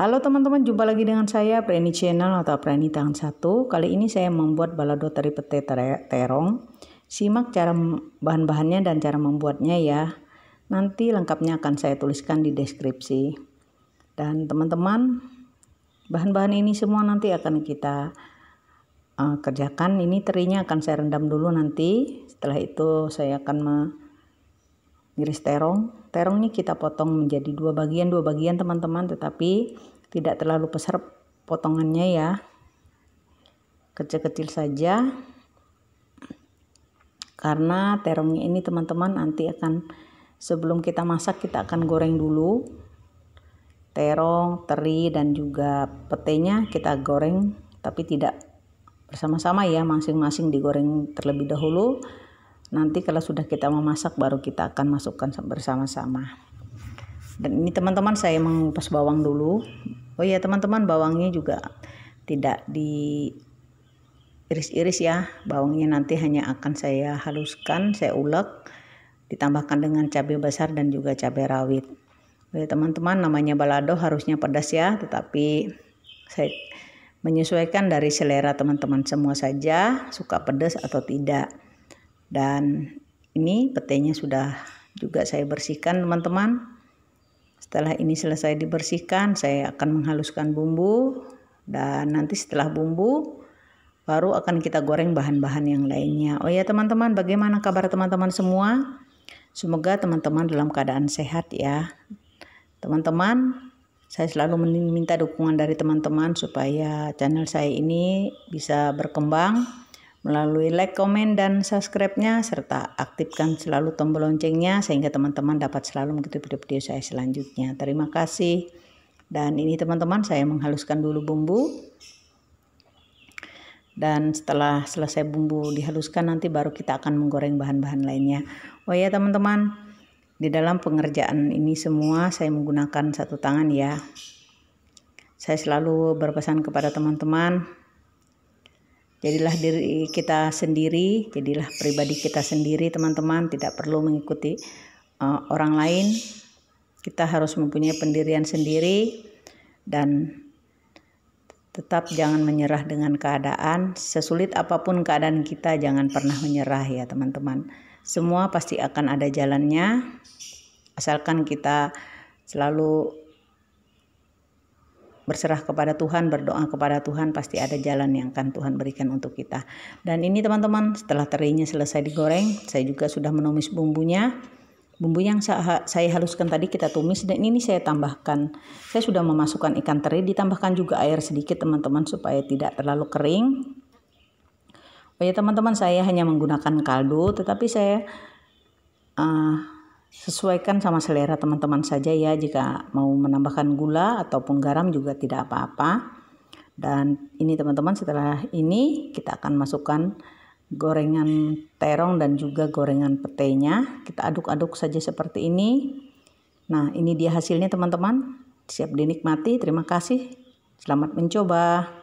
Halo teman-teman, jumpa lagi dengan saya Prani Channel atau Prani Tangan Satu. Kali ini saya membuat balado teri pete terong. Simak cara bahan-bahannya dan cara membuatnya ya. Nanti lengkapnya akan saya tuliskan di deskripsi. Dan teman-teman, bahan-bahan ini semua nanti akan kita uh, kerjakan. Ini terinya akan saya rendam dulu nanti. Setelah itu saya akan mengiris terong Terong ini kita potong menjadi dua bagian dua bagian teman-teman tetapi tidak terlalu besar potongannya ya kecil-kecil saja karena terongnya ini teman-teman nanti akan sebelum kita masak kita akan goreng dulu terong, teri dan juga petenya kita goreng tapi tidak bersama-sama ya masing-masing digoreng terlebih dahulu Nanti kalau sudah kita memasak baru kita akan masukkan bersama-sama. Dan ini teman-teman saya mengupas bawang dulu. Oh iya teman-teman bawangnya juga tidak di iris-iris ya. Bawangnya nanti hanya akan saya haluskan, saya ulek ditambahkan dengan cabai besar dan juga cabai rawit. Oke oh iya, teman-teman namanya balado harusnya pedas ya tetapi saya menyesuaikan dari selera teman-teman semua saja suka pedas atau tidak dan ini petainya sudah juga saya bersihkan teman-teman. Setelah ini selesai dibersihkan, saya akan menghaluskan bumbu dan nanti setelah bumbu baru akan kita goreng bahan-bahan yang lainnya. Oh ya teman-teman, bagaimana kabar teman-teman semua? Semoga teman-teman dalam keadaan sehat ya. Teman-teman, saya selalu meminta dukungan dari teman-teman supaya channel saya ini bisa berkembang melalui like, komen, dan subscribe-nya, serta aktifkan selalu tombol loncengnya sehingga teman-teman dapat selalu mengikuti video-video saya selanjutnya. Terima kasih. Dan ini teman-teman saya menghaluskan dulu bumbu. Dan setelah selesai bumbu dihaluskan nanti baru kita akan menggoreng bahan-bahan lainnya. Oh ya teman-teman, di dalam pengerjaan ini semua saya menggunakan satu tangan ya. Saya selalu berpesan kepada teman-teman Jadilah diri kita sendiri, jadilah pribadi kita sendiri, teman-teman. Tidak perlu mengikuti uh, orang lain. Kita harus mempunyai pendirian sendiri dan tetap jangan menyerah dengan keadaan. Sesulit apapun keadaan kita, jangan pernah menyerah ya teman-teman. Semua pasti akan ada jalannya, asalkan kita selalu berserah kepada Tuhan, berdoa kepada Tuhan, pasti ada jalan yang akan Tuhan berikan untuk kita. Dan ini teman-teman, setelah terinya selesai digoreng, saya juga sudah menumis bumbunya. Bumbu yang saya haluskan tadi kita tumis dan ini saya tambahkan. Saya sudah memasukkan ikan teri, ditambahkan juga air sedikit teman-teman supaya tidak terlalu kering. Oh ya teman-teman, saya hanya menggunakan kaldu, tetapi saya uh, Sesuaikan sama selera teman-teman saja ya jika mau menambahkan gula ataupun garam juga tidak apa-apa. Dan ini teman-teman setelah ini kita akan masukkan gorengan terong dan juga gorengan petainya. Kita aduk-aduk saja seperti ini. Nah ini dia hasilnya teman-teman. Siap dinikmati. Terima kasih. Selamat mencoba.